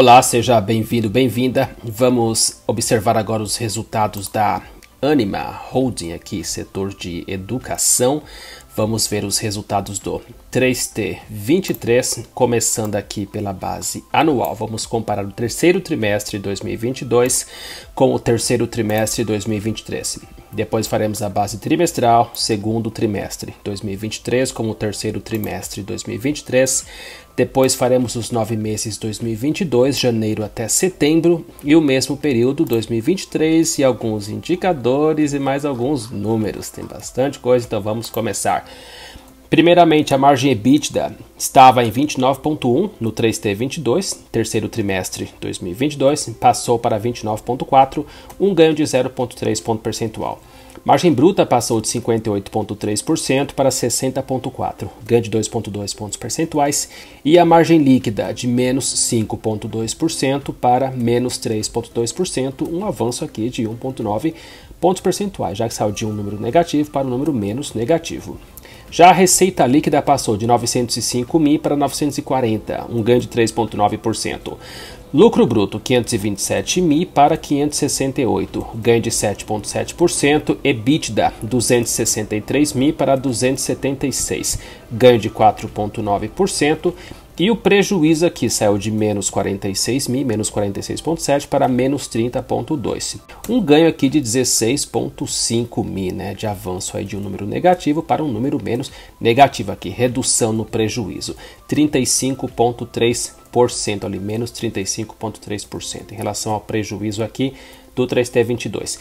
Olá, seja bem-vindo, bem-vinda. Vamos observar agora os resultados da Anima Holding aqui, setor de educação. Vamos ver os resultados do 3T23, começando aqui pela base anual. Vamos comparar o terceiro trimestre de 2022 com o terceiro trimestre de 2023. Depois faremos a base trimestral, segundo trimestre 2023 com o terceiro trimestre 2023. Depois faremos os nove meses 2022, janeiro até setembro, e o mesmo período 2023, e alguns indicadores e mais alguns números. Tem bastante coisa, então vamos começar. Primeiramente, a margem EBITDA estava em 29,1 no 3T22, terceiro trimestre 2022, passou para 29,4, um ganho de 0,3 ponto percentual. Margem bruta passou de 58,3% para 60,4%, ganho de 2,2 pontos percentuais, e a margem líquida de menos 5,2% para menos 3,2%, um avanço aqui de 1,9 pontos percentuais, já que saiu de um número negativo para um número menos negativo. Já a receita líquida passou de 905 mil para 940, um ganho de 3,9%. Lucro bruto 527 mil para 568, ganho de 7,7%, EBITDA 263 mil para 276, ganho de 4,9%, e o prejuízo aqui saiu de menos 46 mil menos 46,7 para menos 30,2. Um ganho aqui de 16,5 mil, né, de avanço aí de um número negativo para um número menos negativo aqui, redução no prejuízo, 35,3 0,5% ali, menos 35,3% em relação ao prejuízo aqui do 3T22.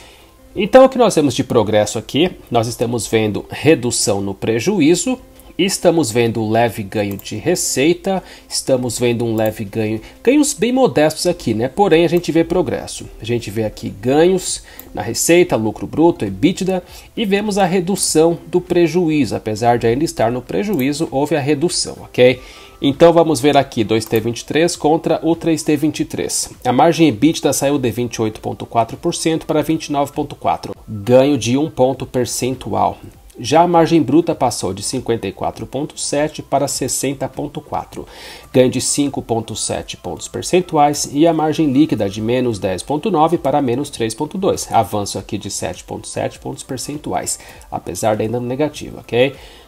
Então, o que nós temos de progresso aqui? Nós estamos vendo redução no prejuízo, estamos vendo leve ganho de receita, estamos vendo um leve ganho, ganhos bem modestos aqui, né? Porém, a gente vê progresso. A gente vê aqui ganhos na receita, lucro bruto, EBITDA e vemos a redução do prejuízo, apesar de ainda estar no prejuízo, houve a redução, ok? Então vamos ver aqui 2T23 contra o 3T23. A margem EBITDA saiu de 28,4% para 29,4%, ganho de 1 ponto percentual. Já a margem bruta passou de 54,7 para 60,4, ganho de 5,7 pontos percentuais, e a margem líquida de menos 10,9 para menos 3,2, avanço aqui de 7,7 pontos percentuais, apesar de ainda negativa, ok?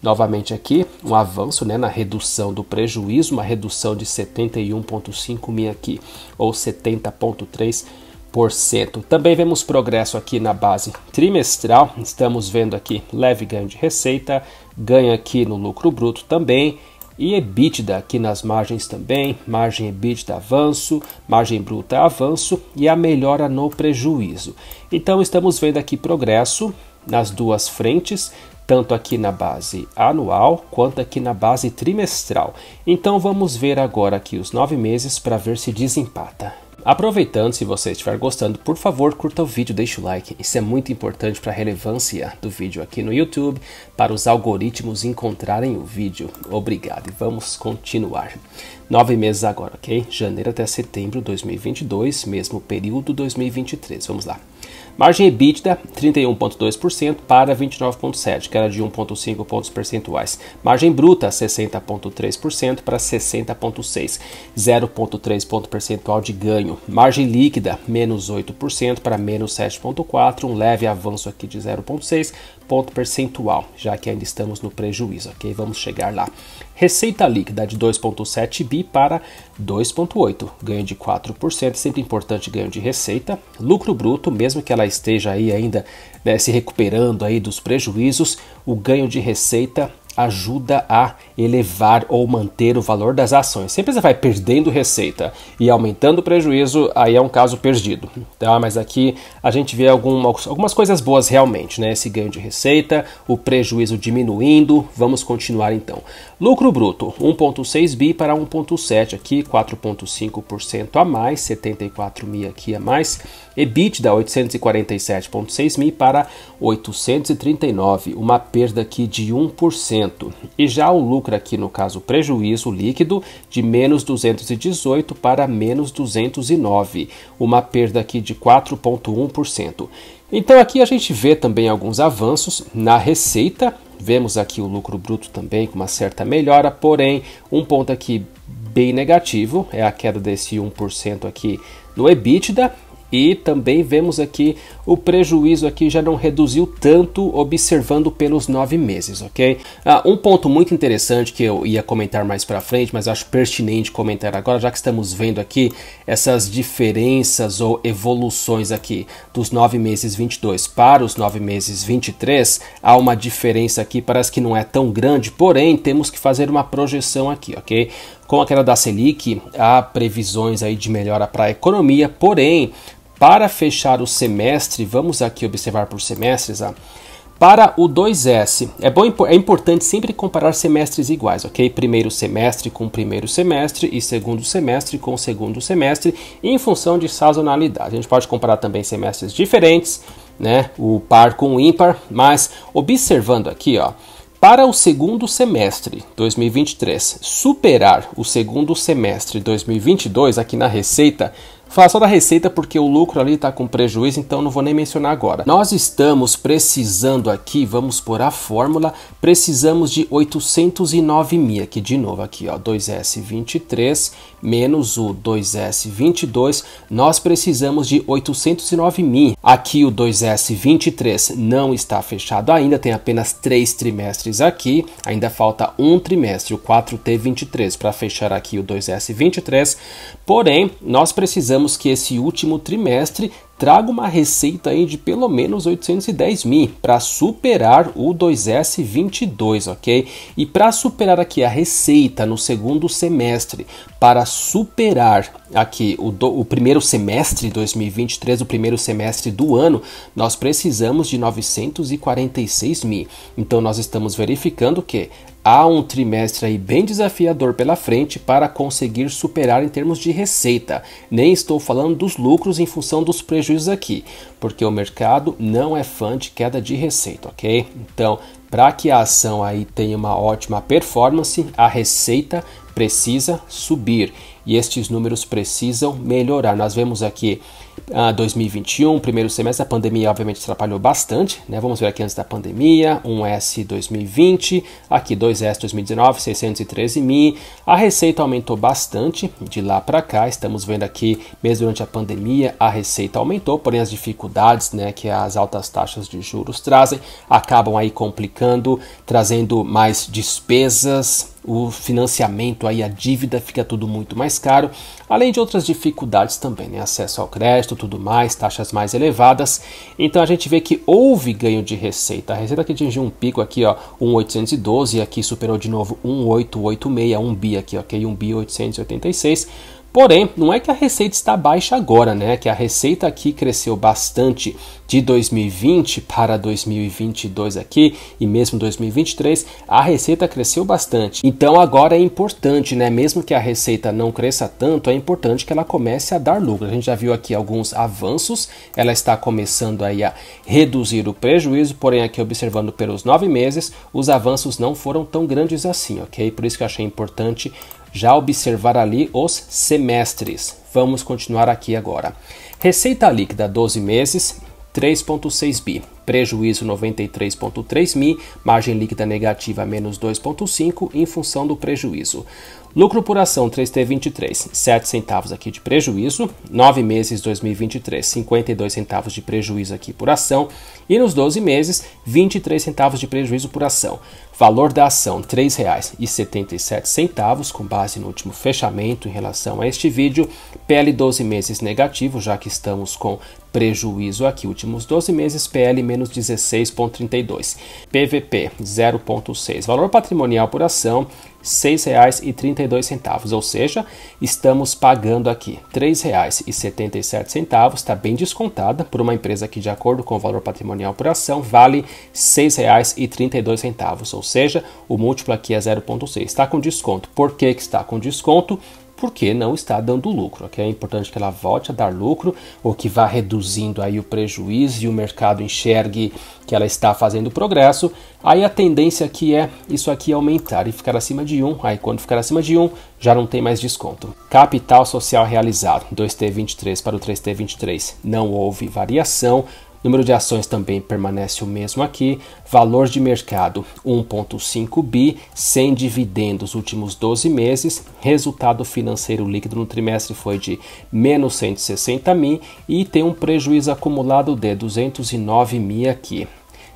Novamente aqui, um avanço né, na redução do prejuízo, uma redução de 71,5 mil aqui, ou 70,3%. Também vemos progresso aqui na base trimestral, estamos vendo aqui leve ganho de receita, ganho aqui no lucro bruto também, e EBITDA aqui nas margens também, margem EBITDA avanço, margem bruta avanço e a melhora no prejuízo. Então estamos vendo aqui progresso nas duas frentes, tanto aqui na base anual quanto aqui na base trimestral. Então vamos ver agora aqui os nove meses para ver se desempata. Aproveitando, se você estiver gostando, por favor, curta o vídeo, deixe o like. Isso é muito importante para a relevância do vídeo aqui no YouTube, para os algoritmos encontrarem o vídeo. Obrigado e vamos continuar. Nove meses agora, ok? Janeiro até setembro de 2022, mesmo período 2023. Vamos lá. Margem EBITDA 31,2% para 29,7%, que era de 1,5 pontos percentuais. Margem bruta 60,3% para 60,6%, 0,3 ponto percentual de ganho. Margem líquida menos 8% para menos 7,4%, um leve avanço aqui de 0,6% ponto percentual, já que ainda estamos no prejuízo, ok? Vamos chegar lá. Receita líquida de 2,7 bi para 2,8, ganho de 4%, sempre importante ganho de receita. Lucro bruto, mesmo que ela esteja aí ainda né, se recuperando aí dos prejuízos, o ganho de receita ajuda a elevar ou manter o valor das ações. Sempre você vai perdendo receita e aumentando o prejuízo, aí é um caso perdido. Tá? Mas aqui a gente vê algumas, algumas coisas boas realmente, né? Esse ganho de receita, o prejuízo diminuindo. Vamos continuar então. Lucro bruto 1,6 bi para 1,7 aqui, 4,5% a mais, 74 mil aqui a mais. EBITDA 847,6 mil para 839, uma perda aqui de 1%. E já o lucro aqui, no caso, prejuízo líquido de menos 218 para menos 209, uma perda aqui de 4,1%. Então aqui a gente vê também alguns avanços na receita, Vemos aqui o lucro bruto também com uma certa melhora, porém, um ponto aqui bem negativo é a queda desse 1% aqui no EBITDA e também vemos aqui o prejuízo aqui já não reduziu tanto observando pelos nove meses, ok? Ah, um ponto muito interessante que eu ia comentar mais para frente, mas acho pertinente comentar agora, já que estamos vendo aqui essas diferenças ou evoluções aqui dos nove meses 22 para os nove meses 23, há uma diferença aqui, parece que não é tão grande, porém temos que fazer uma projeção aqui, ok? Com a queda da Selic, há previsões aí de melhora para a economia, porém para fechar o semestre, vamos aqui observar por semestres. Ah, para o 2S, é, bom, é importante sempre comparar semestres iguais, ok? Primeiro semestre com primeiro semestre e segundo semestre com segundo semestre, em função de sazonalidade. A gente pode comparar também semestres diferentes, né? O par com o ímpar, mas observando aqui, ó. Para o segundo semestre 2023 superar o segundo semestre 2022 aqui na receita, Falar só da receita porque o lucro ali está com prejuízo, então não vou nem mencionar agora. Nós estamos precisando aqui, vamos por a fórmula, precisamos de 809 mil, aqui de novo, aqui ó, 2S23 menos o 2S22, nós precisamos de 809 mil. Aqui o 2S23 não está fechado ainda, tem apenas três trimestres aqui, ainda falta um trimestre, o 4T23, para fechar aqui o 2S23, porém, nós precisamos Esperamos que esse último trimestre traga uma receita aí de pelo menos 810 mil para superar o 2S22, ok? E para superar aqui a receita no segundo semestre, para superar aqui o, do, o primeiro semestre de 2023, o primeiro semestre do ano, nós precisamos de 946 mil. Então nós estamos verificando que há um trimestre aí bem desafiador pela frente para conseguir superar em termos de receita. Nem estou falando dos lucros em função dos prejuízos prejuízos aqui, porque o mercado não é fã de queda de receita, ok? Então, para que a ação aí tenha uma ótima performance, a receita precisa subir e estes números precisam melhorar. Nós vemos aqui a 2021, primeiro semestre, a pandemia obviamente atrapalhou bastante, né? Vamos ver aqui antes da pandemia, 1S 2020, aqui 2S 2019, 613 mil. A receita aumentou bastante de lá para cá, estamos vendo aqui, mesmo durante a pandemia, a receita aumentou, porém as dificuldades, né, que as altas taxas de juros trazem, acabam aí complicando, trazendo mais despesas, o financiamento, aí a dívida fica tudo muito mais caro, além de outras dificuldades também, né? acesso ao crédito, tudo mais, taxas mais elevadas. Então a gente vê que houve ganho de receita. A receita que atingiu um pico aqui, ó, 1.812 e aqui superou de novo 1.886, 1 bi aqui, ok, é 1 bi 886 Porém, não é que a receita está baixa agora, né? Que a receita aqui cresceu bastante de 2020 para 2022 aqui e mesmo 2023, a receita cresceu bastante. Então agora é importante, né? Mesmo que a receita não cresça tanto, é importante que ela comece a dar lucro. A gente já viu aqui alguns avanços, ela está começando aí a reduzir o prejuízo, porém aqui observando pelos nove meses, os avanços não foram tão grandes assim, ok? Por isso que eu achei importante já observar ali os semestres. Vamos continuar aqui agora. Receita líquida 12 meses, 3,6 bi. Prejuízo 93,3 mi, margem líquida negativa menos 2,5 em função do prejuízo. Lucro por ação 3T23, 7 centavos aqui de prejuízo, 9 meses 2023, 52 centavos de prejuízo aqui por ação e nos 12 meses 23 centavos de prejuízo por ação. Valor da ação R$ 3,77 com base no último fechamento em relação a este vídeo, PL 12 meses negativo, já que estamos com prejuízo aqui últimos 12 meses PL menos 16.32, PVP 0.6, valor patrimonial por ação R$ 6,32, ou seja, estamos pagando aqui R$ 3,77, está bem descontada por uma empresa que, de acordo com o valor patrimonial por ação, vale R$ 6,32, ou seja, o múltiplo aqui é 0,6. Está com desconto. Por que, que está com desconto? porque não está dando lucro. Okay? É importante que ela volte a dar lucro ou que vá reduzindo aí o prejuízo e o mercado enxergue que ela está fazendo progresso. Aí a tendência aqui é isso aqui aumentar e ficar acima de 1. Aí quando ficar acima de 1, já não tem mais desconto. Capital social realizado, 2T23 para o 3T23, não houve variação. Número de ações também permanece o mesmo aqui. Valor de mercado 1,5 bi, sem dividendos últimos 12 meses. Resultado financeiro líquido no trimestre foi de menos 160 mil e tem um prejuízo acumulado de 209 mil aqui.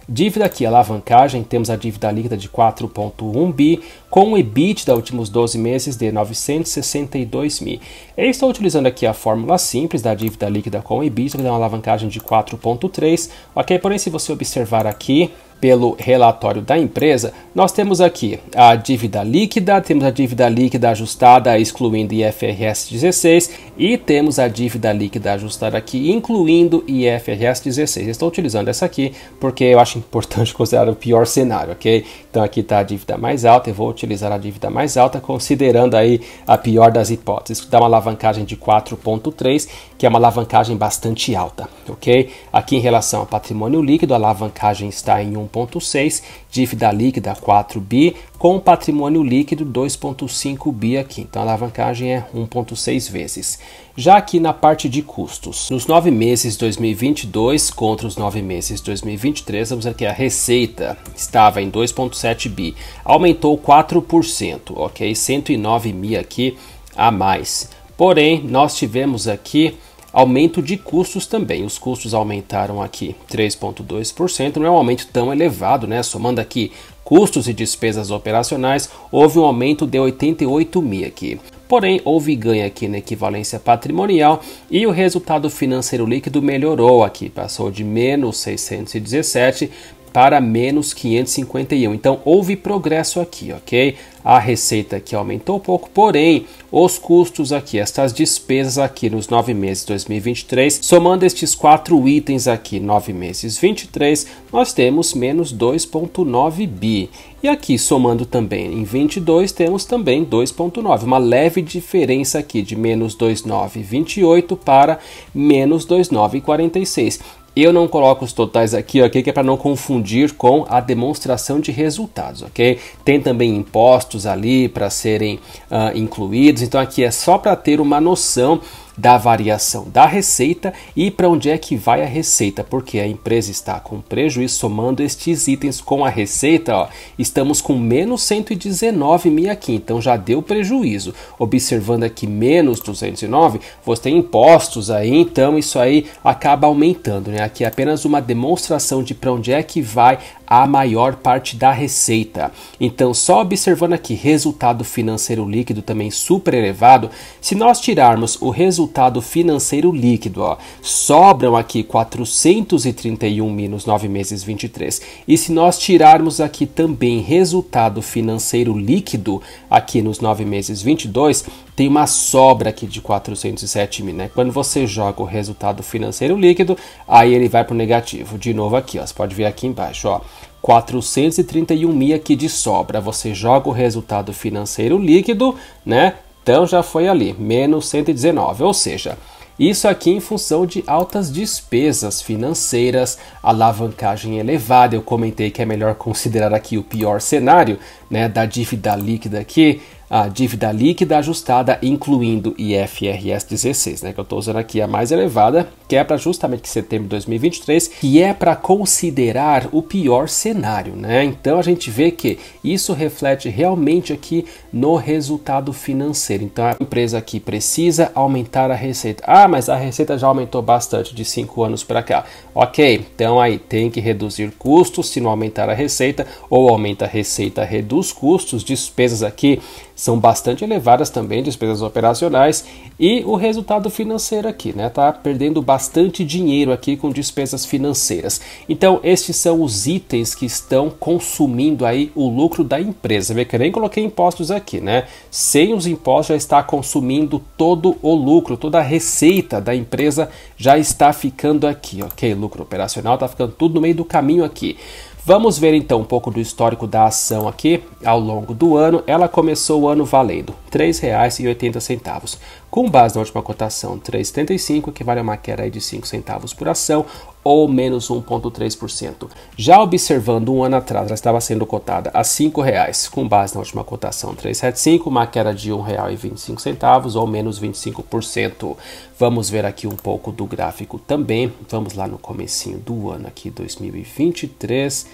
Dívida aqui, alavancagem, temos a dívida líquida de 4,1 bi, com o EBITDA últimos 12 meses de 962 mil. Eu estou utilizando aqui a fórmula simples da dívida líquida com o EBITDA, que dá uma alavancagem de 4,3, ok? Porém, se você observar aqui, pelo relatório da empresa, nós temos aqui a dívida líquida, temos a dívida líquida ajustada excluindo IFRS 16 e temos a dívida líquida ajustada aqui incluindo IFRS 16. Estou utilizando essa aqui porque eu acho importante considerar o pior cenário, ok? Então aqui está a dívida mais alta, eu vou utilizar a dívida mais alta considerando aí a pior das hipóteses, que dá uma alavancagem de 4.3 que é uma alavancagem bastante alta, ok? Aqui em relação ao patrimônio líquido, a alavancagem está em 1,6, dívida líquida 4 bi, com patrimônio líquido 2,5 bi aqui, então a alavancagem é 1,6 vezes. Já aqui na parte de custos, nos nove meses 2022 contra os nove meses 2023, vamos ver que a receita estava em 2,7 bi, aumentou 4%, ok? 109 mil aqui a mais. Porém, nós tivemos aqui Aumento de custos também. Os custos aumentaram aqui 3,2%, não é um aumento tão elevado, né? Somando aqui custos e despesas operacionais, houve um aumento de 88 mil aqui. Porém, houve ganho aqui na equivalência patrimonial e o resultado financeiro líquido melhorou aqui, passou de menos 617 para menos 551. Então houve progresso aqui, ok? A receita aqui aumentou um pouco, porém os custos aqui, estas despesas aqui nos nove meses de 2023, somando estes quatro itens aqui, nove meses 23, nós temos menos 2,9 bi. E aqui somando também em 22 temos também 2,9, uma leve diferença aqui de menos 2,928 para menos 2,946. Eu não coloco os totais aqui, ok? Que é para não confundir com a demonstração de resultados, ok? Tem também impostos ali para serem uh, incluídos, então aqui é só para ter uma noção da variação da receita e para onde é que vai a receita, porque a empresa está com prejuízo somando estes itens com a receita, ó, estamos com menos 119 aqui, então já deu prejuízo. Observando aqui menos 209, você tem impostos aí, então isso aí acaba aumentando, né? Aqui é apenas uma demonstração de para onde é que vai a maior parte da receita. Então, só observando aqui resultado financeiro líquido também super elevado, se nós tirarmos o resultado financeiro líquido, ó, sobram aqui 431 menos 9 meses 23. E se nós tirarmos aqui também resultado financeiro líquido aqui nos 9 meses 22, tem uma sobra aqui de 407 mil, né? Quando você joga o resultado financeiro líquido, aí ele vai para o negativo. De novo aqui, ó, você pode ver aqui embaixo, ó. 431 mil aqui de sobra. Você joga o resultado financeiro líquido, né? Então já foi ali, menos 119, ou seja, isso aqui em função de altas despesas financeiras, alavancagem elevada. Eu comentei que é melhor considerar aqui o pior cenário, né, da dívida líquida aqui a dívida líquida ajustada, incluindo IFRS 16, né, que eu estou usando aqui a mais elevada, que é para justamente setembro de 2023, que é para considerar o pior cenário. Né? Então a gente vê que isso reflete realmente aqui no resultado financeiro. Então a empresa aqui precisa aumentar a receita. Ah, mas a receita já aumentou bastante de 5 anos para cá. Ok, então aí tem que reduzir custos se não aumentar a receita, ou aumenta a receita, reduz custos, despesas aqui são bastante elevadas também, despesas operacionais, e o resultado financeiro aqui, né? Tá perdendo bastante dinheiro aqui com despesas financeiras. Então, estes são os itens que estão consumindo aí o lucro da empresa. Vê que eu nem coloquei impostos aqui, né? Sem os impostos já está consumindo todo o lucro, toda a receita da empresa já está ficando aqui, ok? Lucro operacional está ficando tudo no meio do caminho aqui. Vamos ver então um pouco do histórico da ação aqui. Ao longo do ano, ela começou o ano valendo R$ 3,80, com base na última cotação R$ 3,75, que vale uma queda de R$ centavos por ação, ou menos 1,3%. Já observando um ano atrás, ela estava sendo cotada a R$ 5,00, com base na última cotação 375, uma queda de R$ 1,25 ou menos 25%. Vamos ver aqui um pouco do gráfico também. Vamos lá no comecinho do ano aqui 2023,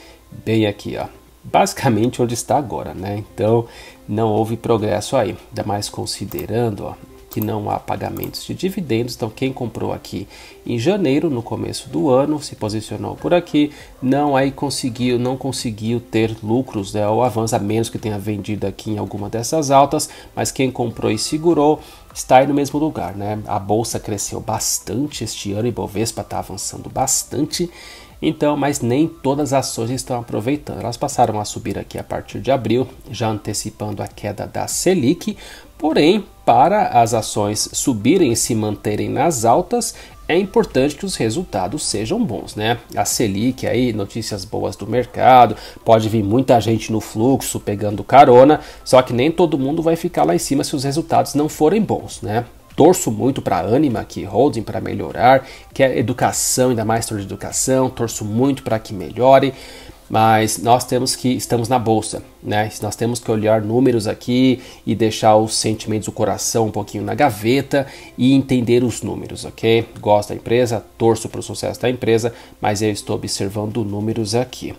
bem aqui, ó. Basicamente onde está agora, né? Então não houve progresso aí, ainda mais considerando ó, que não há pagamentos de dividendos. Então, quem comprou aqui em janeiro, no começo do ano, se posicionou por aqui, não aí conseguiu, não conseguiu ter lucros né, ou avanço, a menos que tenha vendido aqui em alguma dessas altas, mas quem comprou e segurou está aí no mesmo lugar. Né? A bolsa cresceu bastante este ano, e Bovespa está avançando bastante. Então, mas nem todas as ações estão aproveitando. Elas passaram a subir aqui a partir de abril, já antecipando a queda da Selic, Porém, para as ações subirem e se manterem nas altas, é importante que os resultados sejam bons, né? A Selic aí, notícias boas do mercado, pode vir muita gente no fluxo pegando carona, só que nem todo mundo vai ficar lá em cima se os resultados não forem bons, né? Torço muito para a Anima, que holding para melhorar, que é educação, ainda mais torço de educação, torço muito para que melhore mas nós temos que estamos na bolsa, né? Nós temos que olhar números aqui e deixar os sentimentos, o coração um pouquinho na gaveta e entender os números, ok? Gosto da empresa, torço para o sucesso da empresa, mas eu estou observando números aqui.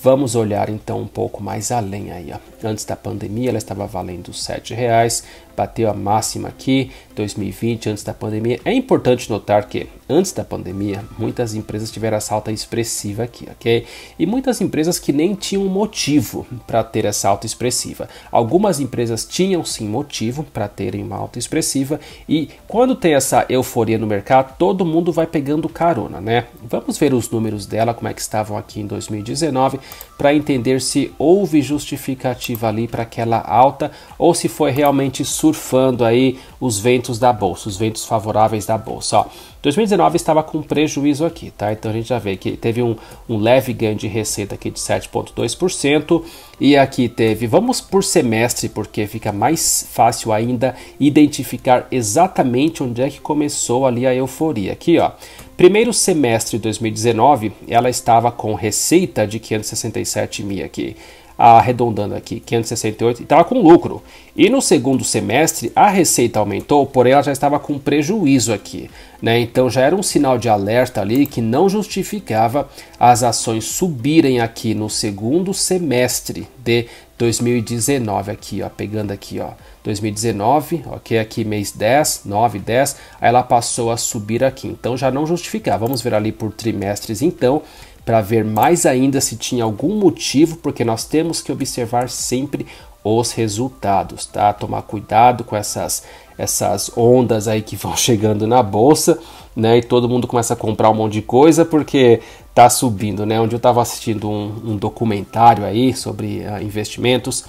Vamos olhar então um pouco mais além aí. Ó. Antes da pandemia, ela estava valendo R$ reais bateu a máxima aqui, 2020, antes da pandemia. É importante notar que antes da pandemia, muitas empresas tiveram essa alta expressiva aqui, ok? E muitas empresas que nem tinham motivo para ter essa alta expressiva. Algumas empresas tinham sim motivo para terem uma alta expressiva e quando tem essa euforia no mercado, todo mundo vai pegando carona, né? Vamos ver os números dela, como é que estavam aqui em 2019, para entender se houve justificativa ali para aquela alta ou se foi realmente surpresa surfando aí os ventos da bolsa, os ventos favoráveis da bolsa. Ó, 2019 estava com prejuízo aqui, tá? Então a gente já vê que teve um, um leve ganho de receita aqui de 7,2%. E aqui teve, vamos por semestre, porque fica mais fácil ainda identificar exatamente onde é que começou ali a euforia. Aqui, ó. Primeiro semestre de 2019, ela estava com receita de 567 mil aqui arredondando aqui, 568, e estava com lucro. E no segundo semestre a receita aumentou, porém ela já estava com prejuízo aqui. Né? Então já era um sinal de alerta ali que não justificava as ações subirem aqui no segundo semestre de 2019 aqui, ó, pegando aqui, ó, 2019, OK? Aqui mês 10, 9, 10, aí ela passou a subir aqui. Então já não justificava. Vamos ver ali por trimestres então, para ver mais ainda se tinha algum motivo, porque nós temos que observar sempre os resultados, tá? Tomar cuidado com essas essas ondas aí que vão chegando na bolsa, né? E todo mundo começa a comprar um monte de coisa porque tá subindo, né? Onde eu estava assistindo um, um, documentário aí sobre uh, investimentos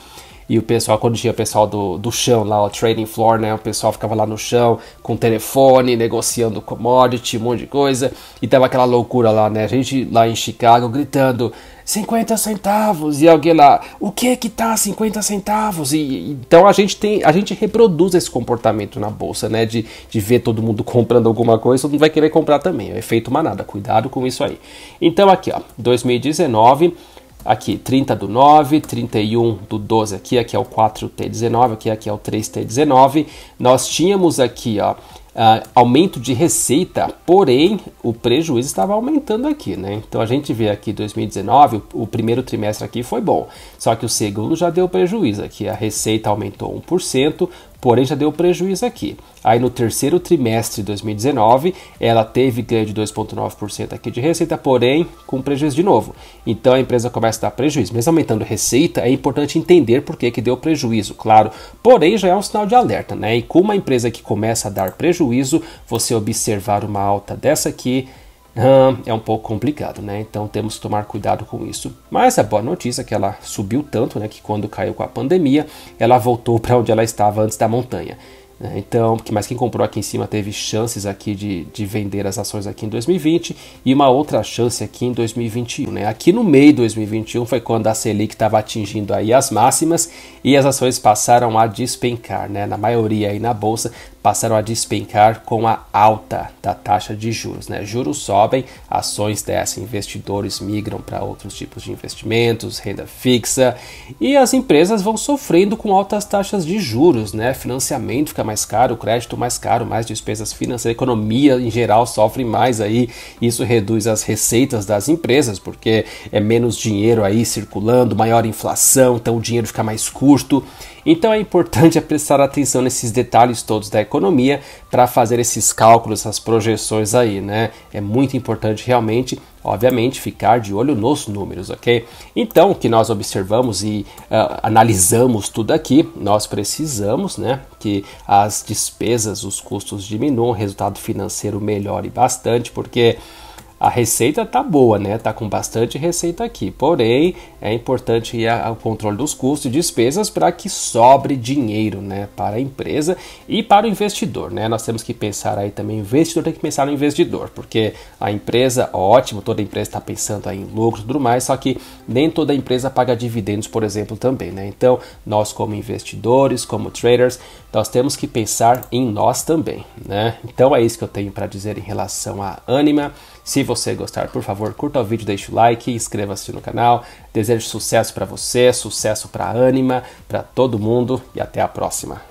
e o pessoal, quando tinha o pessoal do, do chão lá, o trading floor, né? O pessoal ficava lá no chão com o telefone, negociando commodity, um monte de coisa. E tava aquela loucura lá, né? A gente lá em Chicago gritando 50 centavos e alguém lá, o que que tá 50 centavos? E, então a gente tem, a gente reproduz esse comportamento na bolsa, né, de, de ver todo mundo comprando alguma coisa, todo mundo vai querer comprar também, é efeito manada, cuidado com isso aí. Então aqui, ó, 2019 aqui 30 do 9, 31 do 12 aqui, aqui é o 4T19, aqui, aqui é o 3T19. Nós tínhamos aqui, ó, Uh, aumento de receita, porém o prejuízo estava aumentando aqui, né? Então a gente vê aqui 2019, o, o, primeiro trimestre aqui foi bom, só que o segundo já deu prejuízo aqui, a receita aumentou 1%, porém já deu prejuízo aqui. Aí no terceiro trimestre de 2019, ela teve ganho de 2,9% aqui de receita, porém com prejuízo de novo. Então a empresa começa a dar prejuízo. Mesmo aumentando receita, é importante entender por que, que deu prejuízo, claro. Porém já é um sinal de alerta, né? E com uma empresa que começa a dar prejuízo, você observar uma alta dessa aqui Hum, é um pouco complicado, né? Então temos que tomar cuidado com isso. Mas a boa notícia é que ela subiu tanto, né? Que quando caiu com a pandemia, ela voltou para onde ela estava antes da montanha. Né? Então, mas quem comprou aqui em cima teve chances aqui de, de vender as ações aqui em 2020 e uma outra chance aqui em 2021. Né? Aqui no meio de 2021 foi quando a Selic estava atingindo aí as máximas e as ações passaram a despencar, né? na maioria aí na bolsa, passaram a despencar com a alta da taxa de juros. Né? Juros sobem, ações descem, investidores migram para outros tipos de investimentos, renda fixa e as empresas vão sofrendo com altas taxas de juros. Né? Financiamento fica mais caro, crédito mais caro, mais despesas financeiras, economia em geral sofre mais aí. Isso reduz as receitas das empresas porque é menos dinheiro aí circulando, maior inflação, então o dinheiro fica mais curto. Então é importante prestar atenção nesses detalhes todos da economia para fazer esses cálculos, essas projeções aí, né? É muito importante realmente, obviamente, ficar de olho nos números, ok? Então, o que nós observamos e uh, analisamos tudo aqui, nós precisamos, né, que as despesas, os custos diminuam, o resultado financeiro melhore bastante, porque a receita tá boa, né? Tá com bastante receita aqui. Porém, é importante ir ao controle dos custos e despesas para que sobre dinheiro, né, para a empresa e para o investidor, né? Nós temos que pensar aí também, o investidor tem que pensar no investidor, porque a empresa, ótimo, toda empresa está pensando aí em lucro e tudo mais, só que nem toda empresa paga dividendos, por exemplo, também, né? Então, nós como investidores, como traders, nós temos que pensar em nós também, né? Então é isso que eu tenho para dizer em relação à Anima. Se você gostar, por favor, curta o vídeo, deixe o like, inscreva-se no canal. Desejo sucesso para você, sucesso para a Anima, para todo mundo e até a próxima.